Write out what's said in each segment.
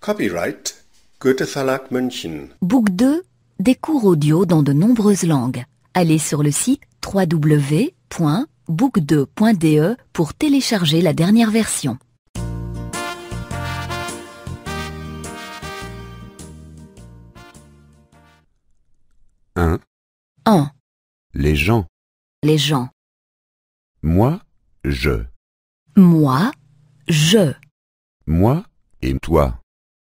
Copyright Goethe Verlag München. Book 2 Des cours audio dans de nombreuses langues. Allez sur le site www.book2.de pour télécharger la dernière version. Un. 1. Les gens. Les gens. Moi, je. Moi, je. Moi et toi.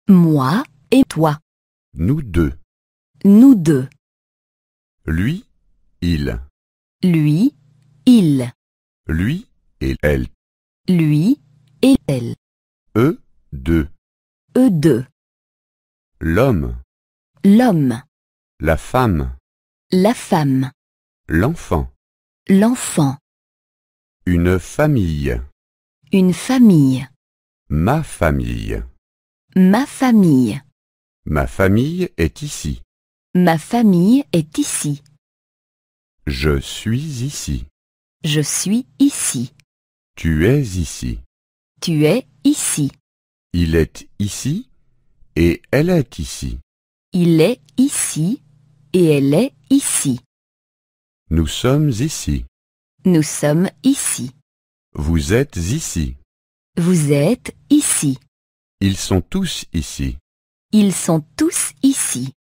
Moi et toi. Nous deux. Nous deux. Lui, il. Lui, il. Lui et elle. Lui et elle. Eux, deux. Eux deux. L'homme. L'homme. La femme. La femme. L'enfant. L'enfant. Une famille. Une famille. Ma famille. Ma famille. Ma famille est ici. Ma famille est ici. Je suis ici. Je suis ici. Tu es ici. Tu es ici. Il est ici et elle est ici. Il est ici et elle est ici. Nous sommes ici. Nous sommes ici. Vous êtes ici. Vous êtes ici. Ils sont tous ici. Ils sont tous ici.